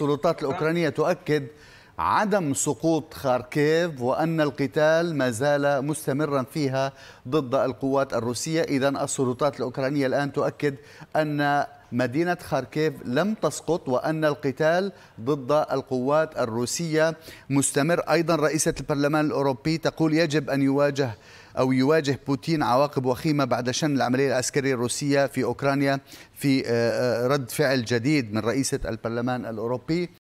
السلطات الأوكرانية تؤكد عدم سقوط خاركيف وأن القتال ما زال مستمرا فيها ضد القوات الروسية إذا السلطات الأوكرانية الآن تؤكد أن مدينة خاركيف لم تسقط وأن القتال ضد القوات الروسية مستمر أيضا رئيسة البرلمان الأوروبي تقول يجب أن يواجه أو يواجه بوتين عواقب وخيمة بعد شن العملية العسكرية الروسية في أوكرانيا في آه، آه، رد فعل جديد من رئيسة البرلمان الأوروبي